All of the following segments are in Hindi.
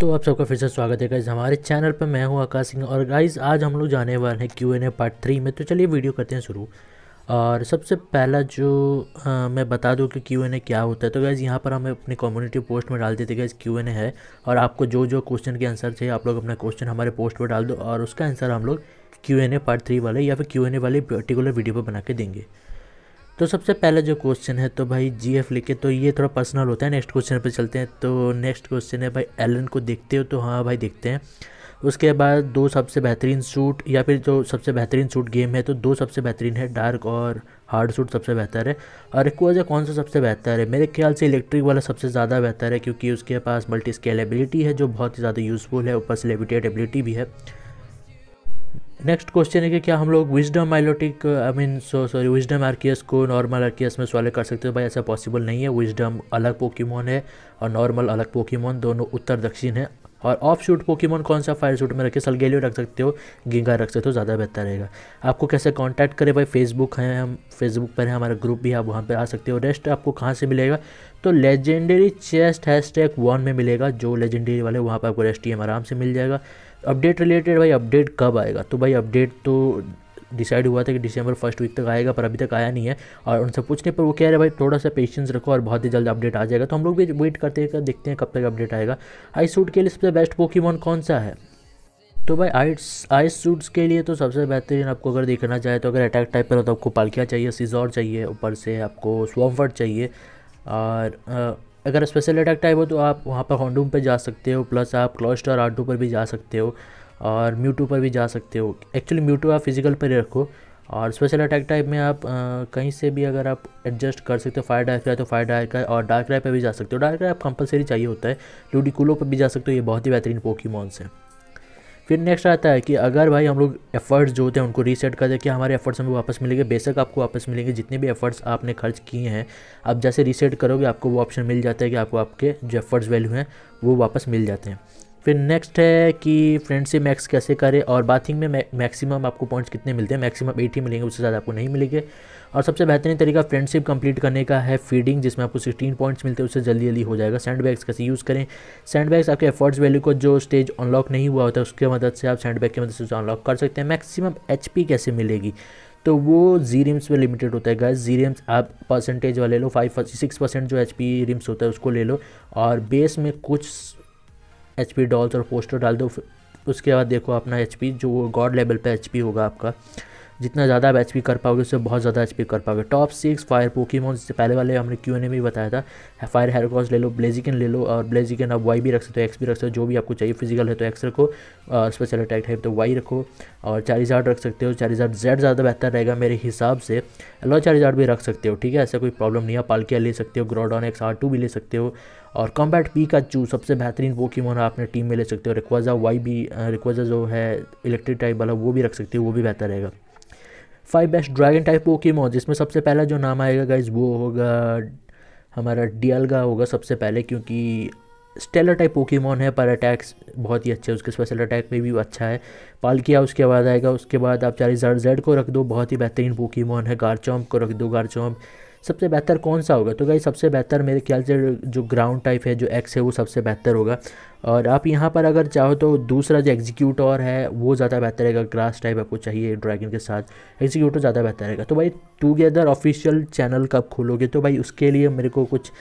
तो आप सबका फिर से स्वागत है गाइज हमारे चैनल पर मैं हूँ आकाश सिंह और गाइज आज हम लोग जाने वाले हैं Q N A part three में तो चलिए वीडियो करते हैं शुरू और सबसे पहला जो आ, हाँ, मैं बता दूं कि क्यू एन ए क्या होता है तो गाइज यहाँ पर हमें अपनी कम्युनिटी पोस्ट में डाल देते गैज़ क्यू एन ए है और आपको जो जो क्वेश्चन के आंसर चाहिए आप लोग अपना क्वेश्चन हमारे पोस्ट पर डाल दो और उसका आंसर हम लोग Q N A part three वाले या फिर क्यू एन ए वाले पर्टिकुलर वीडियो पर बना के देंगे तो सबसे पहला जो क्वेश्चन है तो भाई जी एफ लिखे तो ये थोड़ा पर्सनल होता है नेक्स्ट क्वेश्चन पर चलते हैं तो नेक्स्ट क्वेश्चन है भाई एलन को देखते हो तो हाँ भाई देखते हैं उसके बाद दो सबसे बेहतरीन सूट या फिर जो सबसे बेहतरीन सूट गेम है तो दो सबसे बेहतरीन है डार्क और हार्ड सूट सबसे बेहतर है और रिक्वाजा कौन सा सबसे बेहतर है मेरे ख्याल से इलेक्ट्रिक वाला सबसे ज़्यादा बेहतर है क्योंकि उसके पास मल्टी स्केलेबिलिटी है जो बहुत ही ज़्यादा यूज़फुल है ऊपर से लेविटेट एबिलिटी भी है नेक्स्ट क्वेश्चन है कि क्या हम लोग wisdom Milotic I mean so sorry wisdom Arceus को नॉर्मल आर्कियस में सॉल्व कर सकते हो भाई ऐसा पॉसिबल नहीं है विजडम अलग पोकीमोन है और नॉर्मल अलग पोकीमोन दोनों उत्तर दक्षिण है और ऑफ शूट पोकीमोन कौन सा फायर शूट में रखे सलगेलियो रख सकते हो गिंगा रख सकते हो ज़्यादा बेहतर रहेगा आपको कैसे कॉन्टैक्ट करें भाई फेसबुक हैं हम फेसबुक पर है हमारा ग्रुप भी आप वहाँ पर आ सकते हो रेस्ट आपको कहाँ से मिलेगा तो legendary chest hashtag one में मिलेगा जो लेजेंडरी वाले वहाँ पर आपको रेस्ट ही e आराम से मिल जाएगा अपडेट रिलेटेड भाई अपडेट कब आएगा तो भाई अपडेट तो डिसाइड हुआ था कि दिसंबर फर्स्ट वीक तक आएगा पर अभी तक आया नहीं है और उनसे पूछने पर वो कह रहे हैं भाई थोड़ा सा पेशेंस रखो और बहुत ही जल्द अपडेट आ जाएगा तो हम लोग भी वेट करते हैं देखते हैं कब तक अपडेट आएगा आई सूट के लिए सबसे बेस्ट पोकीमॉन कौन सा है तो भाई आइस आइस सूट्स के लिए तो सबसे बेहतरीन आपको अगर देखना चाहे तो अगर अटैक टाइप पर हो तो आपको पालकिया चाहिए सीजॉर चाहिए ऊपर से आपको स्वम्फर्ट चाहिए और अगर स्पेशल अटैक टाइप हो तो आप वहाँ पर हॉन्डूम पर जा सकते हो प्लस आप क्लॉस्ट और आटू पर भी जा सकते हो और म्यूटू पर भी जा सकते हो एक्चुअली म्यूटू आप फिजिकल पर रखो और स्पेशल अटैक टाइप में आप आ, कहीं से भी अगर आप एडजस्ट कर सकते हो फायर डार्क राय तो फायर डार्क का और डार्क राय पर भी जा सकते हो डार्क राय आप कंपलसरी चाहिए होता है लूडिकुलो पर भी जा सकते हो ये बहुत ही बेहतरीन पोकीमॉन्स हैं फिर नेक्स्ट आता है कि अगर भाई हम लोग एफर्ट्स जो होते हैं उनको रीसेट कर दें कि हमारे एफर्ट्स हमें वापस मिलेंगे बेशक आपको वापस मिलेंगे जितने भी एफर्ट्स आपने खर्च किए हैं आप जैसे रीसेट करोगे आपको वो ऑप्शन मिल जाता है कि आपको आपके जो एफर्ट्स वैल्यू हैं वो वापस मिल जाते हैं फिर नेक्स्ट है कि फ्रेंड से मैक्स कैसे करें और बाथिंग में मैक्सिमम आपको पॉइंट्स कितने मिलते हैं मैक्सिमम एट ही मिलेंगे उससे ज़्यादा आपको नहीं मिलेंगे और सबसे बेहतरीन तरीका फ्रेंडशिप कंप्लीट करने का है फीडिंग जिसमें आपको 16 पॉइंट्स मिलते हैं उससे जल्दी जल्दी हो जाएगा सैंड बैग्स कैसे यूज़ करें सैंड बैग्स आपके एफर्ट्स वैल्यू को जो स्टेज अनलॉक नहीं हुआ होता है उसके मदद से आप सैंड बैग की मदद से अनलॉक कर सकते हैं मैक्सिमम एच कैसे मिलेगी तो वो जी रिम्स में लिमिटेड होता है गैस जी रिम्स आप परसेंटेज वाले लो फाइव सिक्स परसेंट जो एच रिम्स होता है उसको ले लो और बेस में कुछ एच पी डॉल्स और पोस्टर डाल दो उसके बाद देखो अपना एच पी जो गॉड लेवल पर एच पी होगा आपका जितना ज़्यादा आप एच कर पाओगे उससे बहुत ज़्यादा एच कर पाओगे टॉप सिक्स फायर पोकीमोन जिससे पहले वाले हमने क्यू एन भी बताया था फायर हेरकॉस ले लो ब्लेजिकन ले लो और ब्लेजिकन आप वाई भी रख सकते हो एक्स भी रख सकते हो जो भी आपको चाहिए फिजिकल है तो एक्स रखो स्पेशल अटैक टाइप तो वाई रखो और चारिजार्ड तो रख सकते हो चारिजार्ड जेड ज़्यादा बेहतर रहेगा मेरे हिसाब से एलो चारिजार्ड भी रख सकते हो ठीक है ऐसा कोई प्रॉब्लम नहीं है पालकिया ले सकते हो ग्रोडॉन एक्स आर टू भी ले सकते हो और कॉम्बैट पी का चू सबसे बेहतरीन पोकीमोन आपने टीम में ले सकते हो रिक्वाजा वाई भी रिक्वाजा जो है इलेक्ट्रिक टाइप वाला वो भी रख सकते हो वो भी बेहतर रहेगा five best dragon type Pokemon जिसमें सबसे पहला जो नाम आएगा गाइज वो होगा हमारा डियलगा होगा सबसे पहले क्योंकि स्टेलर टाइप पोकेमोन है पर अटैक्स बहुत ही अच्छे उसके स्पेशल अटैक में भी अच्छा है पालकिया उसके बाद आएगा उसके बाद आप चालीस जेड को रख दो बहुत ही बेहतरीन पोकेमोन है गारचॉम्प को रख दो गारचॉम्प सबसे बेहतर कौन सा होगा तो भाई सबसे बेहतर मेरे ख्याल से जो ग्राउंड टाइप है जो एक्स है वो सबसे बेहतर होगा और आप यहाँ पर अगर चाहो तो दूसरा जो एग्जीक्यूटर है वो ज़्यादा बेहतर रहेगा ग्रास टाइप आपको चाहिए ड्रैगन के साथ एग्जीक्यूटर तो ज़्यादा बेहतर रहेगा तो भाई टुगेदर ऑफिशियल चैनल कब खोलोगे तो भाई उसके लिए मेरे को कुछ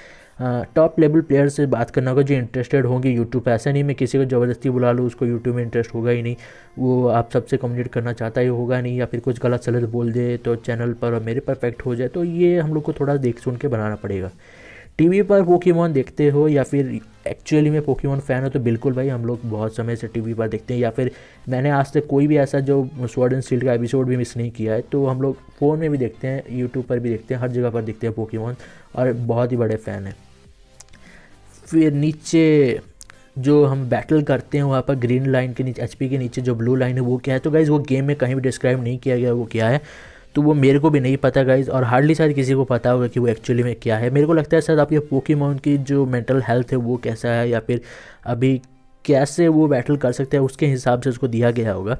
टॉप लेवल प्लेयर से बात करना होगा जो इंटरेस्टेड होंगे यूट्यूब पर ऐसा नहीं मैं किसी को ज़बरदस्ती बुला लूँ उसको यूट्यूब में इंटरेस्ट होगा ही नहीं वो आप सबसे कम्युनिकेट करना चाहता ही होगा नहीं या फिर कुछ गलत सलत बोल दे तो चैनल पर मेरे परफेक्ट हो जाए तो ये हम लोग को थोड़ा देख सुन के बनाना पड़ेगा टीवी पर पोकीमोन देखते हो या फिर एक्चुअली में पोकीमोन फ़ैन हो तो बिल्कुल भाई हम लोग बहुत समय से टीवी पर देखते हैं या फिर मैंने आज तक कोई भी ऐसा जो स्वर्ड एंड सील्ड का एपिसोड भी मिस नहीं किया है तो हम लोग फ़ोन में भी देखते हैं यूट्यूब पर भी देखते हैं हर जगह पर देखते हैं पोकीमोन और बहुत ही बड़े फ़ैन हैं फिर नीचे जो हम बैटल करते हैं वहाँ पर ग्रीन लाइन के नीचे एच के नीचे जो ब्लू लाइन है वो क्या है तो गाइज़ वो गेम में कहीं भी डिस्क्राइब नहीं किया गया वो क्या है तो वो मेरे को भी नहीं पता गाइज़ और हार्डली शायद किसी को पता होगा कि वो एक्चुअली में क्या है मेरे को लगता है शायद आपके पोकी की जो मेंटल हेल्थ है वो कैसा है या फिर अभी कैसे वो बैटल कर सकते हैं उसके हिसाब से उसको दिया गया होगा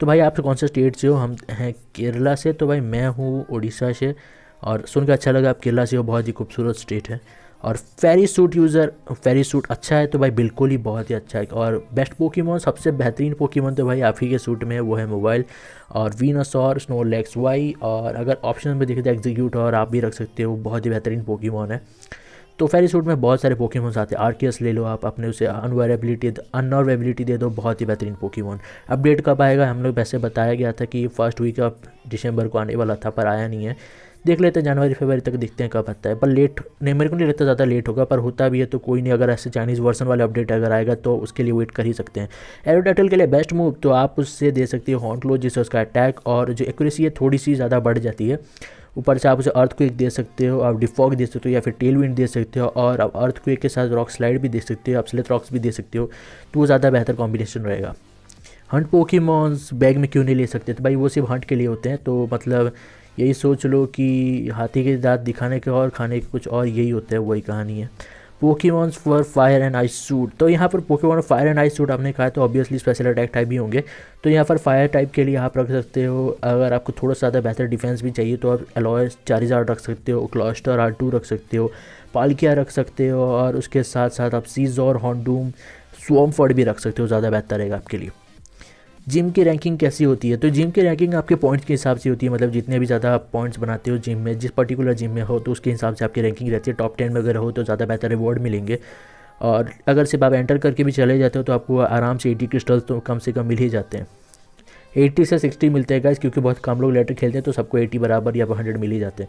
तो भाई आप कौन से स्टेट से हो हम हैं केरला से तो भाई मैं हूँ उड़ीसा से और सुनकर अच्छा लगा आप केरला से हो बहुत ही खूबसूरत स्टेट है और fairy suit user fairy suit अच्छा है तो भाई बिल्कुल ही बहुत ही अच्छा है और बेस्ट पोकीमोन सबसे बेहतरीन पोकीमोन तो भाई आप ही के सूट में है वो है मोबाइल और वीनासॉर स्नो लेक्स वाई और अगर ऑप्शन में देखते तो एग्जीक्यूट और आप भी रख सकते हो बहुत ही बेहतरीन पोकीमोन है तो फेरी सूट में बहुत सारे पोकीमोन आते हैं आरकेएस ले लो आप अपने उसे अनवेरेबिलिटी अनवेबिलिटी दे दो बहुत ही बेहतरीन पोकीमोन अपडेट कब आएगा हम लोग वैसे बताया गया था कि फर्स्ट वीक ऑफ दिसंबर को आने वाला था पर आया नहीं है देख लेते हैं जनवरी फरवरी तक देखते हैं कब आता है पर लेट नहीं मेरे को नहीं लगता ज़्यादा लेट होगा पर होता भी है तो कोई नहीं अगर ऐसे चाइनीज़ वर्सन वाले अपडेट अगर आएगा तो उसके लिए वेट कर ही सकते हैं एरोडाटल के लिए बेस्ट मूव तो आप उससे दे सकते हैं हॉन्टलो जिससे उसका अटैक और जो एक्यूरेसी है थोड़ी सी ज़्यादा बढ़ जाती है ऊपर से आप उसे अर्थ क्विक दे सकते हो आप डिफॉग दे सकते हो या फिर टेल विंड दे सकते हो और आप अर्थ क्विक के साथ रॉक स्लाइड भी दे सकते हो आप स्लेट रॉक्स भी दे सकते हो तो वो ज़्यादा बेहतर कॉम्बिनेशन रहेगा हंट पोकीमॉन्स बैग में क्यों नहीं ले सकते तो भाई वो सिर्फ हंट के लिए होते हैं तो मतलब यही सोच लो कि हाथी के दांत दिखाने के और खाने के कुछ और यही होता है वही कहानी है Pokemons for fire and ice suit तो यहाँ पर Pokemon fire and ice suit आपने कहा तो ऑब्वियसली स्पेशल अटैक टाइप भी होंगे तो यहाँ पर फायर टाइप के लिए आप रख सकते हो अगर आपको थोड़ा सा ज़्यादा बेहतर डिफेंस भी चाहिए तो आप एलॉयस चारिजार रख सकते हो क्लॉस्टर आर टू रख सकते हो पालकिया रख सकते हो और उसके साथ साथ आप सीज और हॉन्डूम स्वम्फर्ड भी रख सकते हो ज़्यादा बेहतर रहेगा आपके लिए जिम की रैंकिंग कैसी होती है तो जिम की रैंकिंग आपके पॉइंट्स के हिसाब से होती है मतलब जितने भी ज़्यादा आप पॉइंट्स बनाते हो जिम में जिस पर्टिकुलर जिम में हो तो उसके हिसाब से आपकी रैंकिंग रहती है टॉप टेन में अगर हो तो ज़्यादा बेहतर रिवॉर्ड मिलेंगे और अगर सिर्फ आप एंटर करके भी चले जाते हो तो आपको आराम से एटी क्रिस्टल्स तो कम से कम मिल ही जाते हैं एट्टी से सिक्सटी मिलते हैं गाइस क्योंकि बहुत कम लोग लेटर खेलते हैं तो सबको एटी बराबर या हंड्रेड मिल ही जाते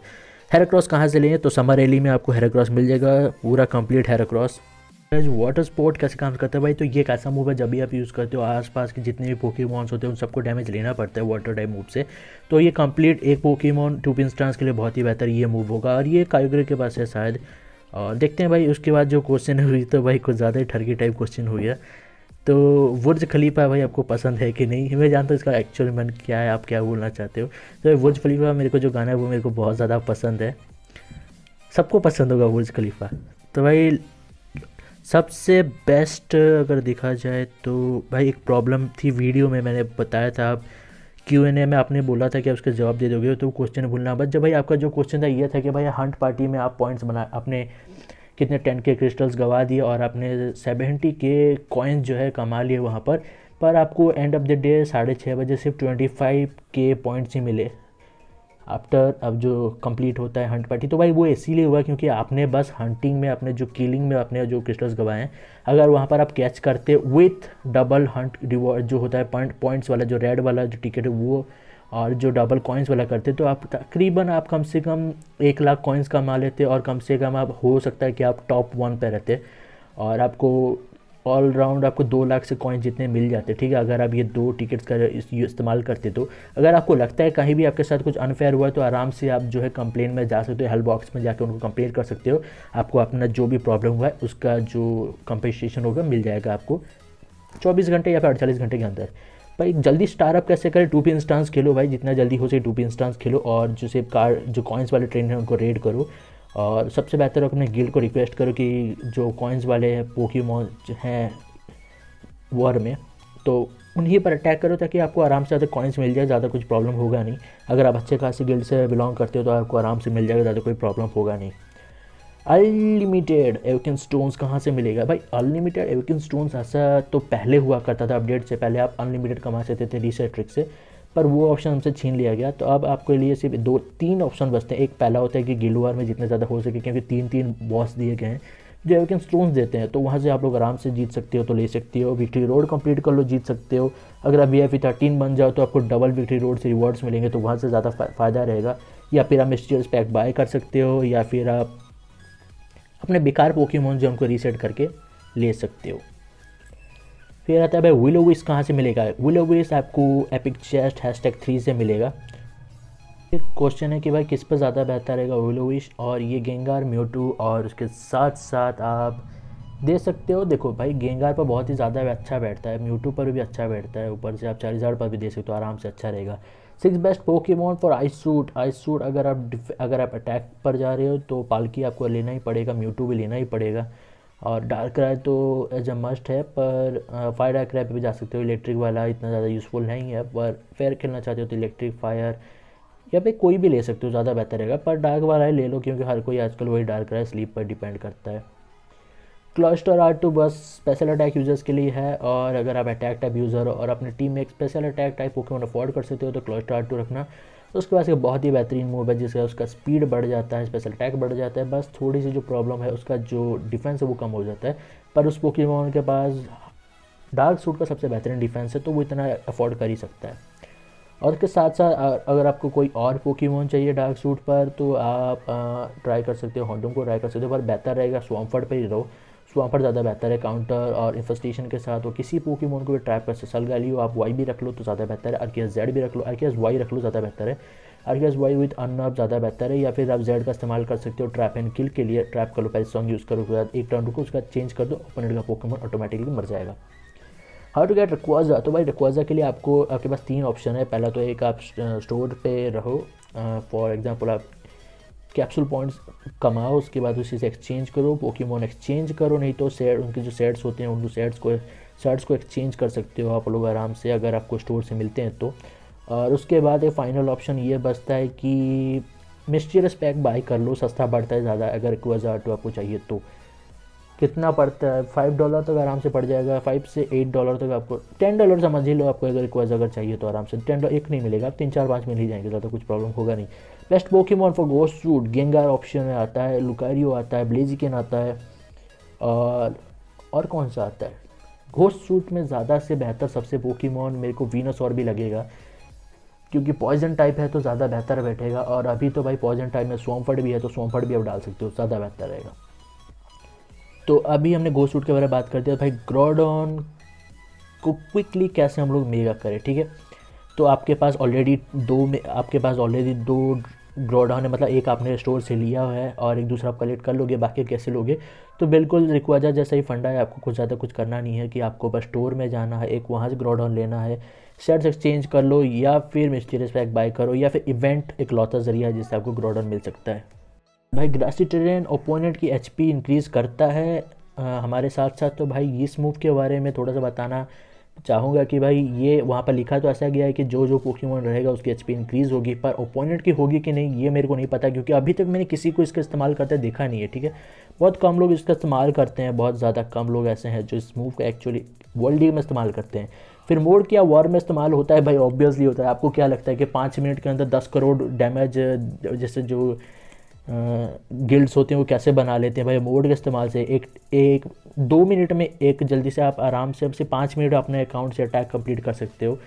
हैं क्रॉस कहाँ से लें तो समर रैली में आपको क्रॉस मिल जाएगा पूरा कंप्लीट क्रॉस वाटर स्पोर्ट कैसे काम करता है भाई तो ये एक ऐसा मूव है जब भी आप यूज़ करते हो आसपास के जितने भी पोकेमॉन्स होते हैं उन सबको डैमेज लेना पड़ता है वाटर टाइप मूव से तो ये कंप्लीट एक पोकेमॉन टू पिन स्टांस के लिए बहुत ही बेहतर ये मूव होगा और ये कायोग्रे के पास है शायद और देखते हैं भाई उसके बाद जो क्वेश्चन हुई तो भाई कुछ ज़्यादा ही ठरकी टाइप क्वेश्चन हुई है तो बुर्ज खलीफा भाई आपको पसंद है कि नहीं मैं जानता हूँ इसका एक्चुअल मन क्या है आप क्या बोलना चाहते हो तो बुर्ज खलीफा मेरे को जो गाना है वो मेरे को बहुत ज़्यादा पसंद है सबको पसंद होगा बुर्ज खलीफा तो भाई सबसे बेस्ट अगर देखा जाए तो भाई एक प्रॉब्लम थी वीडियो में मैंने बताया था आप क्यू एन ए में आपने बोला था कि उसका जवाब दे दोगे तो क्वेश्चन भूलना बस जब भाई आपका जो क्वेश्चन था ये था कि भाई हंट पार्टी में आप पॉइंट्स बना आपने कितने टेन के क्रिस्टल्स गवा दिए और आपने सेवेंटी के कॉइन्स जो है कमा लिए वहाँ पर पर आपको एंड ऑफ द डे साढ़े छः बजे सिर्फ ट्वेंटी फाइव के पॉइंट्स ही मिले आफ्टर अब जो कंप्लीट होता है हंट पार्टी तो भाई वो इसीलिए हुआ क्योंकि आपने बस हंटिंग में अपने जो किलिंग में अपने जो क्रिस्टल्स गवाए हैं अगर वहाँ पर आप कैच करते विथ डबल हंट रिवॉर्ड जो होता है पॉइंट पॉइंट्स वाला जो रेड वाला जो टिकट है वो और जो डबल कॉइन्स वाला करते तो आप तकरीबन आप कम से कम एक लाख कॉइन्स कमा लेते और कम से कम आप हो सकता है कि आप टॉप वन पर रहते और आपको ऑल राउंड आपको दो लाख से कॉइन जितने मिल जाते हैं ठीक है अगर आप ये दो टिकट्स का इस्तेमाल करते तो अगर आपको लगता है कहीं भी आपके साथ कुछ अनफेयर हुआ है तो आराम से आप जो है कंप्लेन में जा सकते हो हेल्प बॉक्स में जाकर उनको कंप्लेन कर सकते हो आपको अपना जो भी प्रॉब्लम हुआ है उसका जो कंपेसेशन होगा मिल जाएगा आपको चौबीस घंटे या फिर अड़तालीस घंटे के अंदर भाई जल्दी स्टार्टअप कैसे करें टू पी इंस्टांस खेलो भाई जितना जल्दी हो सके टू पी इंस्टांस खेलो और जो से कार जो कॉइन्स वाले ट्रेन हैं उनको रेड करो और सबसे बेहतर अपने गिल को रिक्वेस्ट करो कि जो कॉइन्स वाले पोकीमोन हैं वॉर में तो उन्हीं पर अटैक करो ताकि आपको आराम से ज़्यादा कॉइन्स मिल जाए ज़्यादा कुछ प्रॉब्लम होगा नहीं अगर आप अच्छे खासी गिल्ड से बिलोंग करते हो तो आपको आराम से मिल जाएगा ज़्यादा कोई प्रॉब्लम होगा नहीं अनलिमिटेड एवकिन स्टोन्स कहाँ से मिलेगा भाई अनलिमिटेड एवकिन स्टोन्स ऐसा तो पहले हुआ करता था अपडेट से पहले आप अनलिमिटेड कमा सकते थे रिसेट ट्रिक से पर वो ऑप्शन हमसे छीन लिया गया तो अब आपके लिए सिर्फ दो तीन ऑप्शन बचते हैं एक पहला होता है कि गिलोवर में जितने ज़्यादा हो सके क्योंकि तीन तीन बॉस दिए गए हैं जो एवकन स्टोन्स देते हैं तो वहाँ से आप लोग आराम से जीत सकते हो तो ले सकते हो विक्ट्री रोड कंप्लीट कर लो जीत सकते हो अगर आप वी थर्टीन e बन जाओ तो आपको डबल विक्ट्री रोड से रिवॉर्ड्स मिलेंगे तो वहाँ से ज़्यादा फ़ायदा रहेगा या फिर आप मिस्टीरियस पैक बाय कर सकते हो या फिर आप अपने बेकार पोकीमोन जो उनको रीसेट करके ले सकते हो फिर आता है भाई विलो विस कहाँ से मिलेगा विलो विस आपको epic chest hashtag three से मिलेगा फिर क्वेश्चन है कि भाई किस पर ज़्यादा बेहतर रहेगा विलो विश और ये गेंगार म्यूटू और उसके साथ साथ आप दे सकते हो देखो भाई गेंगार पर बहुत ही ज़्यादा अच्छा बैठता है म्यूटू पर भी अच्छा बैठता है ऊपर से आप हजार पर भी दे सकते हो आराम से अच्छा रहेगा six best Pokemon for ice suit ice suit अगर आप अगर आप अटैक पर जा रहे हो तो पालकी आपको लेना ही पड़ेगा म्यूटू भी लेना ही पड़ेगा और डार्क राय तो एज अ मस्ट है पर फायर डार्क राय पर भी जा सकते हो इलेक्ट्रिक वाला इतना ज़्यादा यूज़फुल नहीं है पर फेयर खेलना चाहते हो तो इलेक्ट्रिक फायर या फिर कोई भी ले सकते हो ज़्यादा बेहतर रहेगा पर डार्क वाला ही ले लो क्योंकि हर कोई आजकल वही डार्क राय स्लीप पर डिपेंड करता है क्लस्टर आर टू बस स्पेशल अटैक यूज़र्स के लिए है और अगर आप अटैक टाइप यूज़र हो और अपने टीम में एक special attack type Pokemon afford कर सकते हो तो क्लस्टर आर टू रखना तो उसके पास बहुत ही बेहतरीन मूव है जिसका उसका स्पीड बढ़ जाता है स्पेशल अटैक बढ़ जाता है बस थोड़ी सी जो प्रॉब्लम है उसका जो डिफेंस है वो कम हो जाता है पर उस पोकेमोन के पास डार्क सूट का सबसे बेहतरीन डिफेंस है तो वो इतना अफोर्ड कर ही सकता है और उसके साथ साथ अगर आपको कोई और पोकीमोन चाहिए डार्क सूट पर तो आप ट्राई कर सकते हो हॉन्डोम को ट्राई कर सकते हो पर बेहतर रहेगा स्वामफर्ड पर ही रहो सो तो वहाँ पर ज़्यादा बेहतर है काउंटर और इन्फेस्टेशन के साथ और किसी मोन को भी ट्रैप कर सकते सल हो आप वाई भी रख लो तो ज़्यादा बेहतर है आरकेएस जेड भी रख लो आर एस वाई रख लो ज़्यादा बेहतर है आर एस वाई अन अनअप ज़्यादा बेहतर है या फिर आप जेड का इस्तेमाल कर सकते हो ट्रैप एंड किल के लिए ट्रैप कर लो पहले सॉन्ग यूज़ करो उसके बाद एक टर्न रुको उसका चेंज कर दो ओपोनेंट का मोन ऑटोमेटिकली मर जाएगा हाउ टू गेट रिक्वाजा तो भाई रिक्वाजा के लिए आपको आपके पास तीन ऑप्शन है पहला तो एक आप स्टोर पे रहो फॉर एग्जाम्पल आप कैप्सूल पॉइंट्स कमाओ उसके बाद उसी से एक्सचेंज करो पोकेमोन एक्सचेंज करो नहीं तो सेट उनके जो सेट्स होते हैं उन सेट्स को शर्ट्स को एक्सचेंज कर सकते हो आप लोग आराम से अगर आपको स्टोर से मिलते हैं तो और उसके बाद एक फाइनल ऑप्शन ये बचता है कि मिस्टीरियस पैक बाय कर लो सस्ता पड़ता है ज़्यादा अगर एक हज़ार टू आपको चाहिए तो कितना पड़ता है फाइव डॉलर तक आराम से पड़ जाएगा फाइव से एट डॉलर तक आपको टेन डॉलर समझ ही लो आपको अगर एक अगर चाहिए तो आराम से टेन डॉलर एक नहीं मिलेगा आप तीन चार पाँच मिल ही जाएंगे ज़्यादा कुछ प्रॉब्लम होगा नहीं best mon for ghost suit Gengar option में आता है लुकारियो आता है ब्लेजिकन आता है और और कौन सा आता है घोस्ट सूट में ज़्यादा से बेहतर सबसे मॉन मेरे को वीनस और भी लगेगा क्योंकि पॉइजन टाइप है तो ज़्यादा बेहतर बैठेगा और अभी तो भाई पॉइजन टाइप में सोमफट भी है तो सोमफट भी आप डाल सकते हो ज़्यादा बेहतर रहेगा तो अभी हमने घोस्ट सूट के बारे में बात कर दिया भाई ग्रॉडॉन को क्विकली कैसे हम लोग मेगा करें ठीक है तो आपके पास ऑलरेडी दो में आपके पास ऑलरेडी दो ग्रोडाउन है मतलब एक आपने स्टोर से लिया हुआ है और एक दूसरा आप कलेक्ट कर लोगे बाकी कैसे लोगे तो बिल्कुल रिक्वाजा जैसा ही फंडा है आपको कुछ ज़्यादा कुछ करना नहीं है कि आपको बस स्टोर में जाना है एक वहाँ से ग्रोडाउन लेना है शेयर्स एक्सचेंज कर लो या फिर मिस्टीरियस पैक बाय करो या फिर इवेंट एक लौता जरिया है जिससे आपको ग्रोडाउन मिल सकता है भाई ग्रासी ट्रेन ओपोनेंट की एच इंक्रीज़ करता है आ, हमारे साथ साथ तो भाई इस मूव के बारे में थोड़ा सा बताना चाहूँगा कि भाई ये वहाँ पर लिखा तो ऐसा गया है कि जो जो पोकीमोन रहेगा उसकी एच इंक्रीज़ होगी पर ओपोनेंट की होगी कि नहीं ये मेरे को नहीं पता क्योंकि अभी तक मैंने किसी को इसका इस्तेमाल करते देखा नहीं है ठीक है बहुत कम लोग इसका इस्तेमाल करते हैं बहुत ज़्यादा कम लोग ऐसे हैं जो इस मूव का एक्चुअली वर्ल्ड में इस्तेमाल करते हैं फिर मोड क्या वॉर में इस्तेमाल होता है भाई ऑब्वियसली होता है आपको क्या लगता है कि पाँच मिनट के अंदर दस करोड़ डैमेज जैसे जो गिल्ड्स होते हैं वो कैसे बना लेते हैं भाई मोड के इस्तेमाल से एक एक दो मिनट में एक जल्दी से आप आराम से से पाँच मिनट अपने अकाउंट से अटैक कंप्लीट कर सकते हो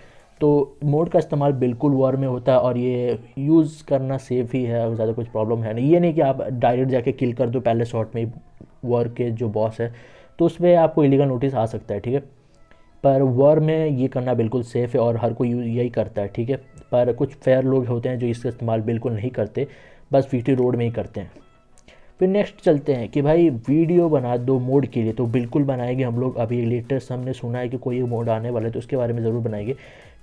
तो मोड का इस्तेमाल बिल्कुल वॉर में होता है और ये यूज़ करना सेफ ही है ज़्यादा कुछ प्रॉब्लम है नहीं ये नहीं कि आप डायरेक्ट जाके किल कर दो पहले शॉट में वॉर के जो बॉस है तो उस पर आपको इलीगल नोटिस आ सकता है ठीक है पर वॉर में ये करना बिल्कुल सेफ़ है और हर कोई यूज़ यही करता है ठीक है पर कुछ फेयर लोग होते हैं जो इसका इस्तेमाल बिल्कुल नहीं करते बस वीटी रोड में ही करते हैं फिर नेक्स्ट चलते हैं कि भाई वीडियो बना दो मोड के लिए तो बिल्कुल बनाएंगे हम लोग अभी लेटेस्ट हमने सुना है कि कोई मोड आने वाला है तो उसके बारे में ज़रूर बनाएंगे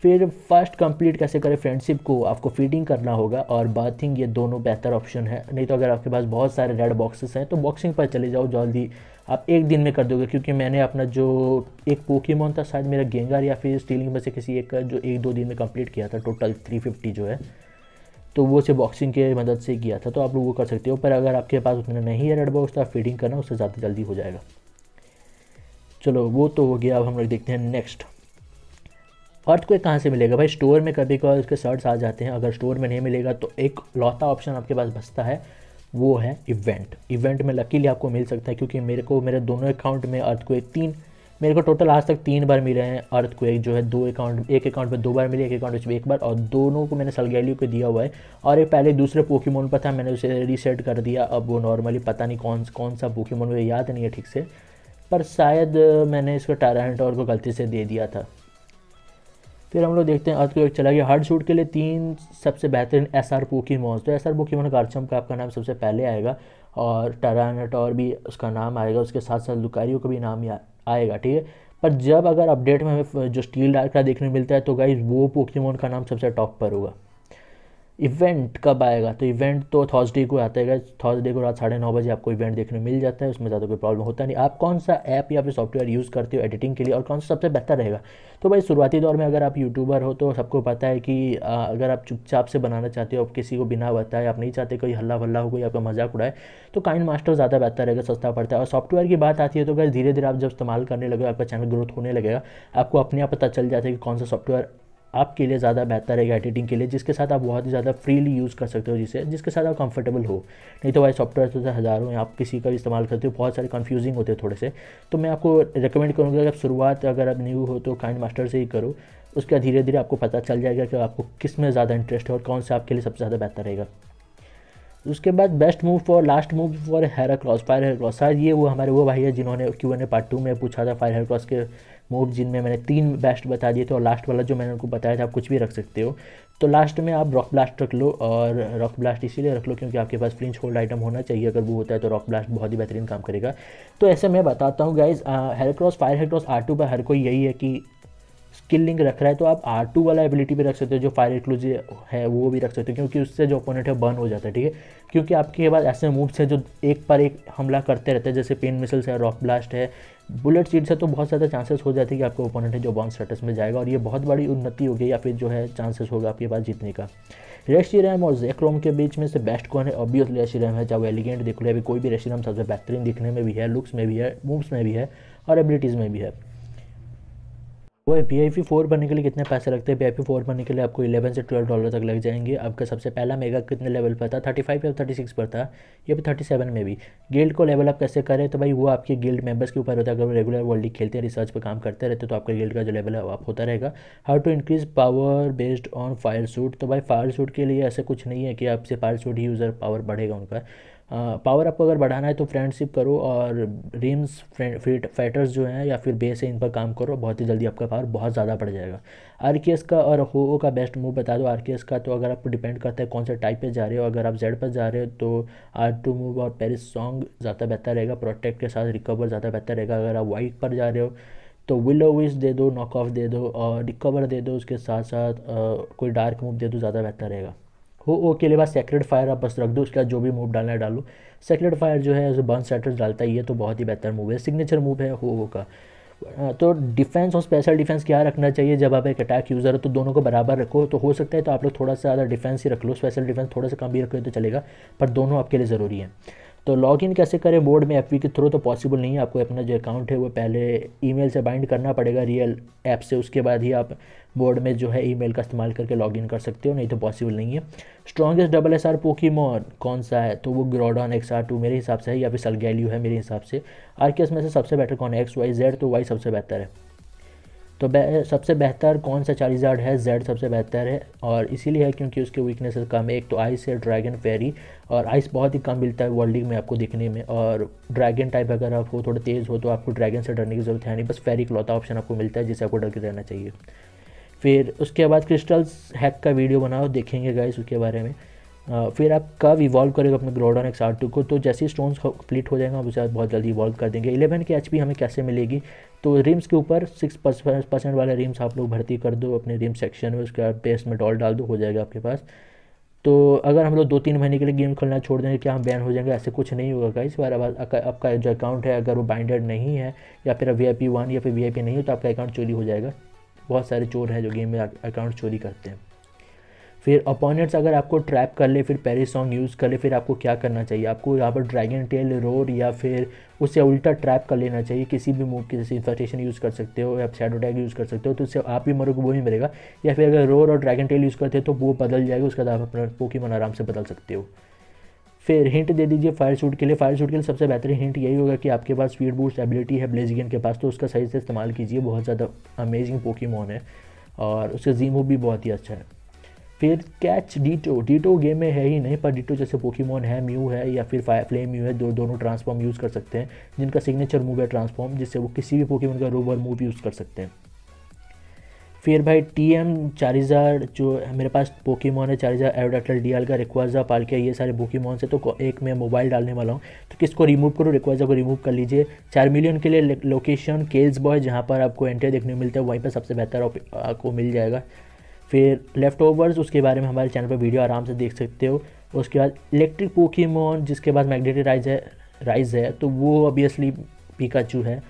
फिर फर्स्ट कंप्लीट कैसे करें फ्रेंडशिप को आपको फीडिंग करना होगा और बाथिंग ये दोनों बेहतर ऑप्शन है नहीं तो अगर आपके पास बहुत सारे रेड बॉक्सेस हैं तो बॉक्सिंग पर चले जाओ जल्दी आप एक दिन में कर दोगे क्योंकि मैंने अपना जो एक पोकेमोन था शायद मेरा गेंगार या फिर स्टीलिंग में से किसी एक का जो एक दो दिन में कंप्लीट किया था टोटल फिफ्टी जो है तो वो उसे बॉक्सिंग की मदद से किया था तो आप लोग वो कर सकते हो पर अगर आपके पास उतना नहीं है रेड बॉक्स तो आप फीडिंग करना उससे ज़्यादा जल्दी हो जाएगा चलो वो तो हो गया अब हम लोग देखते हैं नेक्स्ट अर्थ को कहाँ से मिलेगा भाई स्टोर में कभी कभी उसके शर्ट्स आ जाते हैं अगर स्टोर में नहीं मिलेगा तो एक लौता ऑप्शन आपके पास बचता है वो है इवेंट इवेंट में लकीली आपको मिल सकता है क्योंकि मेरे को मेरे दोनों अकाउंट में अर्थ को एक तीन मेरे को टोटल आज तक तीन बार मिले हैं अर्थ को एक जो है दो अकाउंट एक अकाउंट में दो बार मिले एक अकाउंट उसमें एक बार और दोनों को मैंने सलगैली को दिया हुआ है और एक पहले दूसरे पोकीमोन पर था मैंने उसे रीसेट कर दिया अब वो नॉर्मली पता नहीं कौन कौन सा पोकीमोन मुझे याद नहीं है ठीक से पर शायद मैंने इसको टाराहटोर को गलती से दे दिया था फिर हम लोग देखते हैं अर्थ को एक चला गया हार्ड शूट के लिए तीन सबसे बेहतरीन एस आर पोकी तो एस आर पोकी मोन कार्चम का आपका नाम सबसे पहले आएगा और टारानटोर भी उसका नाम आएगा उसके साथ साथ लुकारियों का भी नाम आएगा ठीक है पर जब अगर अपडेट में हमें जो स्टील डार्क का देखने मिलता है तो गाइज वो पोकेमोन का नाम सबसे टॉप पर होगा इवेंट कब आएगा तो इवेंट तो थर्सडे को आता है थर्सडे को रात साढ़े नौ बजे आपको इवेंट देखने मिल जाता है उसमें ज़्यादा कोई प्रॉब्लम होता नहीं आप कौन सा ऐप या फिर सॉफ्टवेयर यूज़ करते हो एडिटिंग के लिए और कौन सा सबसे बेहतर रहेगा तो भाई शुरुआती दौर में अगर आप यूट्यूबर हो तो सबको पता है कि अगर आप चुपचाप से बनाना चाहते हो आप किसी को बिना बताए आप नहीं चाहते कोई हल्ला भल्ला हो कोई आपका मजाक उड़ाए तो काइन मास्टर ज़्यादा बेहतर रहेगा सस्ता पड़ता है और सॉफ्टवेयर की बात आती है तो अगर धीरे धीरे आप जब इस्तेमाल करने लगे आपका चैनल ग्रोथ होने लगेगा आपको अपने आप पता चल जाता है कि कौन सा सॉफ्टवेयर आपके लिए ज़्यादा बेहतर है एडिटिंग के लिए जिसके साथ आप बहुत ही ज़्यादा फ्रीली यूज़ कर सकते हो जिसे जिसके साथ आप कंफर्टेबल हो नहीं तो भाई सॉफ्टवेयर तो हज़ारों हैं आप किसी का भी इस्तेमाल करते हो बहुत सारे कन्फ्यूजिंग होते हैं थोड़े से तो मैं आपको रिकमेंड करूँगा अगर शुरुआत अगर आप न्यू हो तो काइंड मास्टर से ही करो उसका धीरे धीरे आपको पता चल जाएगा कि आपको किस में ज़्यादा इंटरेस्ट है और कौन सा आपके लिए सबसे ज़्यादा बेहतर रहेगा उसके बाद best move for last move for Heracross fire Heracross शायद ये वो हमारे वो भाई है जिन्होंने Q N A part two में पूछा था फायर हेयर क्रॉस के मोड जिनमें मैंने तीन बेस्ट बता दिए थे और लास्ट वाला जो मैंने उनको बताया था आप कुछ भी रख सकते हो तो लास्ट में आप रॉक ब्लास्ट रख लो और रॉक ब्लास्ट इसीलिए रख लो क्योंकि आपके पास फ्रिंच होल्ड आइटम होना चाहिए अगर वो होता है तो रॉक ब्लास्ट बहुत ही बेहतरीन काम करेगा तो ऐसे मैं बताता हूँ guys Heracross fire Heracross R two पर हर कोई यही है कि स्किल लिंक रख रहा है तो आप आर टू वाला एबिलिटी भी रख सकते हो जो फायर एक्लूज है वो भी रख सकते हो क्योंकि उससे जो ओपोनेंट है बर्न हो जाता है ठीक है क्योंकि आपके पास ऐसे मूव्स हैं जो एक पर एक हमला करते रहते हैं जैसे पेन मिसल्स है रॉक ब्लास्ट है बुलेट सीट से तो बहुत ज़्यादा चांसेस हो जाते हैं कि आपका ओपोनेंट है जो बॉन्स स्टेटस में जाएगा और ये बहुत बड़ी उन्नति होगी या फिर जो है चांसेस होगा आपके पास जीतने का रेशी रैम और जेक्रोम के बीच में से बेस्ट कौन है ऑब्वियसली रेशी रैम है चाहे वो एलिगेंट दिख लो अभी कोई भी रेशी रैम सबसे बेहतरीन दिखने में भी है लुक्स में भी है मूव्स में भी है और एबिलिटीज़ में भी है वो वी आई पी फोर बनने के लिए कितने पैसे लगते हैं वी आई पी फोर बनने के लिए आपको इलेवन से ट्वेल्व डॉलर तक लग जाएंगे आपका सबसे पहला मेगा कितने लेवल पर था थर्टी फाइव या थर्टी सिक्स पर था या फिर थर्टी सेवन में भी गिल्ड को लेवल आप कैसे करें तो भाई वो आपके गिल्ड मेंबर्स के ऊपर होता है अगर वो रेगुलर वर्ल्ड लीग खेलते हैं रिसर्च पर काम करते रहते तो आपका गिल्ड का जो लेवल है वो आप होता रहेगा how to increase power based on fire suit तो भाई फायर सूट के लिए ऐसा कुछ नहीं है कि आपसे फायर सूट ही यूज़र पावर बढ़ेगा उनका पावर आपको अगर बढ़ाना है तो फ्रेंडशिप करो और रिम्स फाइटर्स जो हैं या फिर बेस है इन पर काम करो बहुत ही जल्दी आपका पावर बहुत ज़्यादा बढ़ जाएगा आर का और हो का बेस्ट मूव बता दो आर का तो अगर आपको डिपेंड करता है कौन से टाइप पे जा रहे हो अगर आप जेड पर जा रहे हो तो आर टू मूव और पेरिस सॉन्ग ज़्यादा बेहतर रहेगा प्रोटेक्ट के साथ रिकवर ज़्यादा बेहतर रहेगा अगर आप वाइट पर जा रहे हो तो विलो विश दे दो नॉक ऑफ दे दो और रिकवर दे दो उसके साथ साथ कोई डार्क मूव दे दो ज़्यादा बेहतर रहेगा हो ओ के लिए बस सेक्रेड फायर आप बस रख दो उसके बाद जो भी मूव डालना है डालो सेक्रेड फायर जो है जो बन सेटर्स डालता है ये तो बहुत ही बेहतर मूव है सिग्नेचर मूव है हो ओ का तो डिफेंस और स्पेशल डिफेंस क्या रखना चाहिए जब आप एक अटैक यूज़र हो तो दोनों को बराबर रखो तो हो सकता है तो आप लोग थोड़ा सा ज़्यादा डिफेंस ही रख लो स्पेशल डिफेंस थोड़ा सा कम भी रखो तो चलेगा पर दोनों आपके लिए ज़रूरी है तो लॉगिन कैसे करें बोर्ड में एफ के थ्रू तो पॉसिबल नहीं है आपको अपना जो अकाउंट है वो पहले ईमेल से बाइंड करना पड़ेगा रियल ऐप से उसके बाद ही आप बोर्ड में जो है ईमेल का इस्तेमाल करके लॉगिन कर सकते हो नहीं तो पॉसिबल नहीं है स्ट्रॉगेस्ट डबल एस आर कौन सा है तो वो ग्रोडॉन एक्स आर टू मेरे हिसाब से है या फिर सलगैल्यू है मेरे हिसाब से आर के एस में से सबसे बेटर कौन है एक्स वाई जेड तो वाई सबसे बेहतर है तो सबसे बेहतर कौन सा चालीजार्ड है जेड सबसे बेहतर है और इसीलिए है क्योंकि उसके वीकनेसेस कम है एक तो आइस है ड्रैगन फेरी और आइस बहुत ही कम मिलता है वर्ल्ड लीग में आपको दिखने में और ड्रैगन टाइप अगर आप हो थोड़ा तेज़ हो तो आपको ड्रैगन से डरने की ज़रूरत है नहीं बस फेरी लौता ऑप्शन आपको मिलता है जिसे आपको डर के रहना चाहिए फिर उसके बाद क्रिस्टल्स हैक का वीडियो बनाओ देखेंगे गाइस उसके बारे में फिर आप कब इवॉल्व करेगा अपने ग्रोडन एक्स आर टू को तो जैसे ही स्टोन्स कंप्लीट हो जाएगा उसके बाद बहुत जल्दी इवॉल्व कर देंगे इलेवन के एच हमें कैसे मिलेगी तो रिम्स के ऊपर सिक्स परसेंट वाला रिम्स आप लोग भर्ती कर दो अपने रिम्स सेक्शन में बाद पेस्ट में डॉल डाल दो हो जाएगा आपके पास तो अगर हम लोग दो तीन महीने के लिए गेम खेलना छोड़ देंगे क्या हम बैन हो जाएंगे ऐसे कुछ नहीं होगा इस बार आपका जो अकाउंट है अगर वो बाइंडेड नहीं है या फिर वी आई पी वन या फिर वी आई पी नहीं हो तो आपका अकाउंट चोरी हो जाएगा बहुत सारे चोर हैं जो गेम में अकाउंट चोरी करते हैं फिर अपोनेंट्स अगर आपको ट्रैप कर ले फिर पेरी सॉन्ग यूज़ कर ले फिर आपको क्या करना चाहिए आपको यहाँ पर ड्रैगन टेल रोर या फिर उससे उल्टा ट्रैप कर लेना चाहिए किसी भी मूव के जैसे यूज़ कर सकते हो आप शेडो टैग यूज़ कर सकते हो तो उससे आप भी मरोगे वो भी मरेगा या फिर अगर रोर और ड्रैगन टेल यूज़ करते हो तो वो बदल जाएगा उसके बाद आप अपना पोकीमन आराम से बदल सकते हो फिर हिंट दे दीजिए फायर सूट के लिए फायर सूट के लिए सबसे बेहतरीन हिंट यही होगा कि आपके पास स्पीड बूस्ट एबिलिटी है ब्लेजिगन के पास तो उसका सही से इस्तेमाल कीजिए बहुत ज़्यादा अमेजिंग पोकीमोन है और उसका जीमो भी बहुत ही अच्छा है फिर कैच डीटो डीटो गेम में है ही नहीं पर डीटो जैसे पोकीमोन है म्यू है या फिर फायर फ्लेम म्यू है दो दोनों ट्रांसफॉर्म यूज़ कर सकते हैं जिनका सिग्नेचर मूव है ट्रांसफॉर्म जिससे वो किसी भी पोकीमोन का रोबर मूव यूज़ कर सकते हैं फिर भाई टी एम चारिजार जो मेरे पास पोकीमोन है चारिजार एवडाटल डी एल का रिक्वाजा पालकिया ये सारे पोकीमोन से तो एक मैं मोबाइल डालने वाला हूँ तो किसको रिमूव करूँ रिक्वाजा को रिमूव कर लीजिए चार मिलियन के लिए लोकेशन केल्स बॉय जहाँ पर आपको एंट्री देखने को मिलता है वहीं पर सबसे बेहतर आपको मिल जाएगा फिर लेफ्ट ओवर्स उसके बारे में हमारे चैनल पर वीडियो आराम से देख सकते हो उसके बाद इलेक्ट्रिक पोकीमोन जिसके बाद मैग्नेटिक राइज है राइज है तो वो ऑब्वियसली पिकाचू है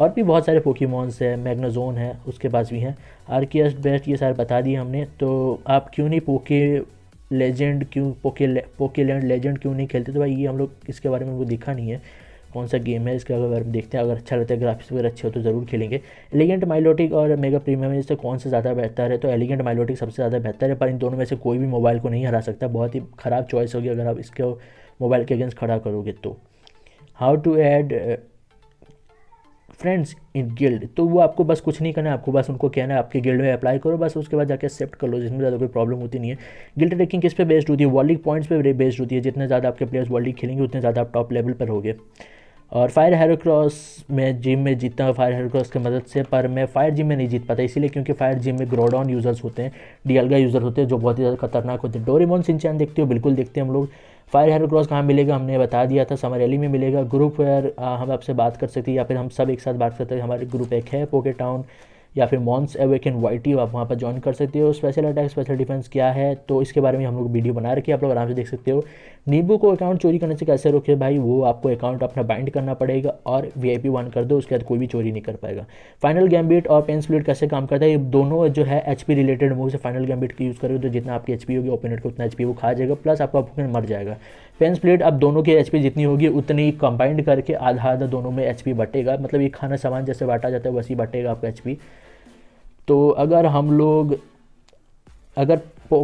और भी बहुत सारे पोकीमोन्स है मैग्नाजोन है उसके पास भी हैं आर्कियस बेस्ट ये सारे बता दिए हमने तो आप क्यों नहीं पोके लेजेंड क्यों पोके ले, पोके लैंड लेजेंड क्यों नहीं खेलते तो भाई ये हम लोग इसके बारे में वो देखा नहीं है कौन सा गेम है इसका अगर देखते हैं अगर अच्छा लगता है ग्राफिक्स वगैरह अच्छे हो तो ज़रूर खेलेंगे एलिगेंट माइलोटिक और मेगा प्रीमियम में जैसे कौन सा ज़्यादा बेहतर है तो एलिगेंट माइलोटिक सबसे ज़्यादा बेहतर है पर इन दोनों में से कोई भी मोबाइल को नहीं हरा सकता बहुत ही ख़राब चॉइस होगी अगर आप इसके मोबाइल के अगेंस्ट खड़ा करोगे तो how to add friends in guild तो वो आपको बस कुछ नहीं करना है आपको बस उनको कहना है आपके गिल्ड में अप्लाई करो बस उसके बाद जाके एक्सेप्ट कर लो जिसमें ज़्यादा कोई प्रॉब्लम होती नहीं है गिल्ड रैंकिंग किस पे बेस्ड होती है वर्ल्ड लीग पॉइंट्स पे बेस्ड होती है जितने ज़्यादा आपके प्लेयर्स वर्ल्ड लीग खेलेंगे उतने ज़्यादा आप टॉप लेवल पर होगे और फायर हेरोक्रॉस में जिम में जीतता हूँ फायर हेरोक्रॉस की मदद से पर मैं फायर जिम में नहीं जीत पाता इसीलिए क्योंकि फायर जिम में ग्रोडॉन यूज़र्स होते हैं डीएलगा यूज़र होते हैं जो बहुत ही ज़्यादा खतरनाक होते हैं डोरेमोन सिंचान देखते हो बिल्कुल देखते हैं हम लोग फायर हेरोक्रॉस कहाँ मिलेगा हमने बता दिया था समर एली में मिलेगा ग्रुप वेयर हम आपसे बात कर सकते हैं या फिर हम सब एक साथ बात करते हैं हमारे ग्रुप एक है पोके टाउन या फिर मॉन्स एवेक एंड टी आप वहाँ पर ज्वाइन कर सकते हो स्पेशल अटैक स्पेशल डिफेंस क्या है तो इसके बारे में हम लोग वीडियो बना है आप लोग आराम से देख सकते हो नींबू को अकाउंट चोरी करने से कैसे रोके भाई वो आपको अकाउंट अपना बाइंड करना पड़ेगा और वी आई पी वन कर दो उसके बाद कोई भी चोरी नहीं कर पाएगा फाइनल गैम्बिट और पेन स्प्लिट कैसे काम करता है ये दोनों जो है एच पी रिलेटेड मूव से फाइनल गैम्बिट का यूज़ करोगे तो जितना आपकी एच पी होगी ओपोनेंट को उतना एच पी वो खा जाएगा प्लस आपका ओपोनेंट मर जाएगा पेन स्प्लिट अब दोनों की एच पी जितनी होगी उतनी कंबाइंड करके आधा आधा दोनों में एच पी बटेगा मतलब ये खाना सामान जैसे बांटा जाता है वैसे ही बटेगा आपका एच पी तो अगर हम लोग अगर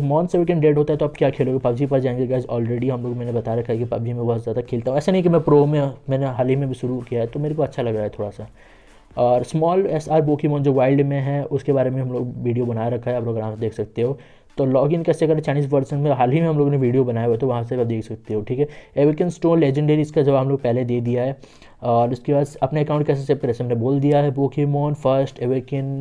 मॉन वीकेंड डेड होता है तो आप क्या खेलोगे पबजी पर जाएंगे गैस ऑलरेडी हम लोग मैंने बता रखा है कि पबजी में बहुत ज़्यादा खेलता हूँ ऐसा नहीं कि मैं प्रो में मैंने हाल ही में भी शुरू किया है तो मेरे को अच्छा लग रहा है थोड़ा सा और स्मॉल एस आर बोकीमोन जो वाइल्ड में है उसके बारे में हम लोग वीडियो बना रखा है आप लोग आराम से देख सकते हो तो लॉग इन कैसे करें चाइनीज़ वर्जन में हाल ही में हम लोगों ने वीडियो बनाया हुआ तो वहाँ से आप देख सकते हो ठीक है एविकन स्टोन लेजेंडरी इसका जवाब हम लोग पहले दे दिया है और उसके बाद अपने अकाउंट कैसे सेव करें हमने बोल दिया है बोकीमोन फर्स्ट एविकन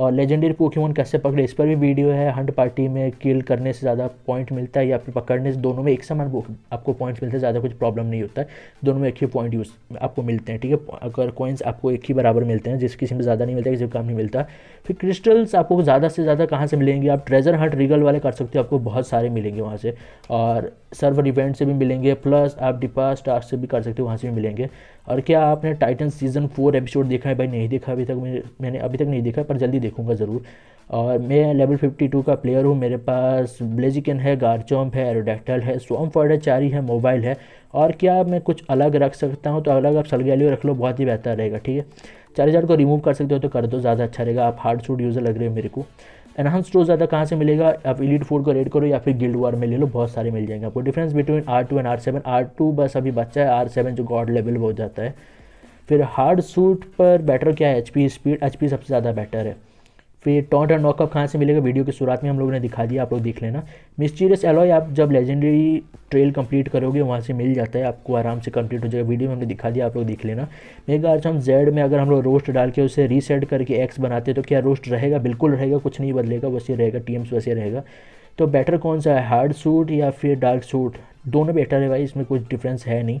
और लेजेंडरी पोकेमोन कैसे पकड़े इस पर भी वीडियो है हंड पार्टी में किल करने से ज़्यादा पॉइंट मिलता है या फिर पकड़ने से दोनों में एक समान आपको पॉइंट्स मिलते हैं ज़्यादा कुछ प्रॉब्लम नहीं होता है दोनों में एक ही पॉइंट यूज आपको मिलते हैं ठीक है अगर कॉइन्स आपको एक ही बराबर मिलते हैं जिस किसी में ज़्यादा नहीं मिलता किसी काम नहीं मिलता फिर क्रिस्टल्स आपको ज़्यादा से ज़्यादा कहाँ से मिलेंगे आप ट्रेजर हंट रिगल वाले कर सकते हो आपको बहुत सारे मिलेंगे वहाँ से और सर्वर इवेंट से भी मिलेंगे प्लस आप डिपास टास्क से भी कर सकते हो वहाँ से भी मिलेंगे और क्या आपने टाइटन सीजन फोर एपिसोड देखा है भाई नहीं देखा अभी तक मैं, मैंने अभी तक नहीं देखा पर जल्दी देखूंगा ज़रूर और मैं लेवल 52 का प्लेयर हूँ मेरे पास ब्लेजिकन है गारचॉम्प है एरोडेक्टल है फॉर्ड है चारी है मोबाइल है और क्या मैं कुछ अलग रख सकता हूँ तो अलग आप सलगैलियो रख लो बहुत ही बेहतर रहेगा ठीक है चार को रिमूव कर सकते हो तो कर दो ज़्यादा अच्छा रहेगा आप हार्ड सूट यूज़र लग रहे हो मेरे को एनहांस टूल ज़्यादा कहाँ से मिलेगा आप इलीट फोर को रेड करो या फिर गिल्ड वार में ले लो बहुत सारे मिल जाएंगे आपको difference between R two and R seven R two बस अभी बच्चा है आर सेवन जो गॉड लेवल हो जाता है फिर हार्ड सूट पर बेटर क्या है H P speed H P सबसे ज़्यादा बेटर है फिर टॉन्ट और नॉकअप कहाँ से मिलेगा वीडियो की शुरुआत में हम लोगों ने दिखा दिया आप लोग देख लेना मिस्टीरियस एलॉय आप जब लेजेंडरी ट्रेल कंप्लीट करोगे वहाँ से मिल जाता है आपको आराम से कंप्लीट हो जाएगा वीडियो में हमने दिखा दिया आप लोग देख लेना मेगा आज हम जेड में अगर हम लोग रोस्ट डाल के उसे रीसेट करके एक्स बनाते तो क्या रोस्ट रहेगा बिल्कुल रहेगा कुछ नहीं बदलेगा वैसे रहेगा टी वैसे रहेगा तो बेटर कौन सा है हार्ड सूट या फिर डार्क सूट दोनों बेटर है भाई इसमें कुछ डिफरेंस है नहीं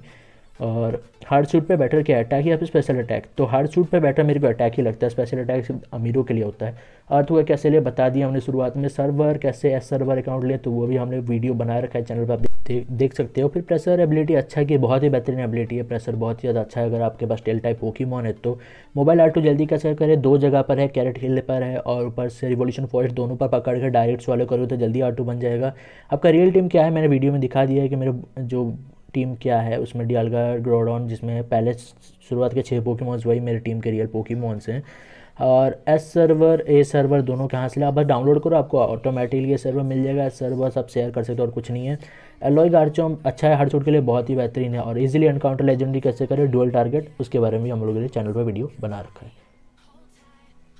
और हार्ड सूट पे बैटर क्या अटैक या फिर स्पेशल अटैक तो हार्ड सूट पे बैटर मेरे को अटैक ही लगता है स्पेशल अटैक अमीरों के लिए होता है अर्थ हुआ कैसे लिए बता दिया हमने शुरुआत में सर्वर कैसे एस सर्वर अकाउंट लें तो वो भी हमने वीडियो बनाए रखा है चैनल पर आप दे, देख सकते हो फिर प्रेसर एबिलिटी अच्छा की बहुत ही बेहतरीन एबिलिटी है प्रेसर बहुत ही ज़्यादा अच्छा है अगर आपके पास टेल टाइप पोकीमॉन है तो मोबाइल टू जल्दी कैसे करें दो जगह पर है कैरेट हिल पर है और ऊपर से रिवोल्यूशन फॉरेस्ट दोनों पर पकड़ कर डायरेक्ट सॉलो करो तो जल्दी आटू बन जाएगा आपका रियल टीम क्या है मैंने वीडियो में दिखा दिया है कि मेरे जो टीम क्या है उसमें डियालगा ग्रोडॉन जिसमें पहले शुरुआत के छः पोकीमोन्स वही मेरी टीम के रियल पोकीमोन्स हैं और एस सर्वर ए सर्वर दोनों के हाथ से आप बस डाउनलोड करो आपको ऑटोमेटिकली ये सर्वर मिल जाएगा एस सर्वर सब शेयर कर सकते हो और कुछ नहीं है एलोई गार्चोम अच्छा है हर छोट के लिए बहुत ही बेहतरीन है और इजीली एनकाउंटर लेजेंडरी कैसे करें डुअल टारगेट उसके बारे में भी हम लोगों के लिए चैनल पर वीडियो बना रखा है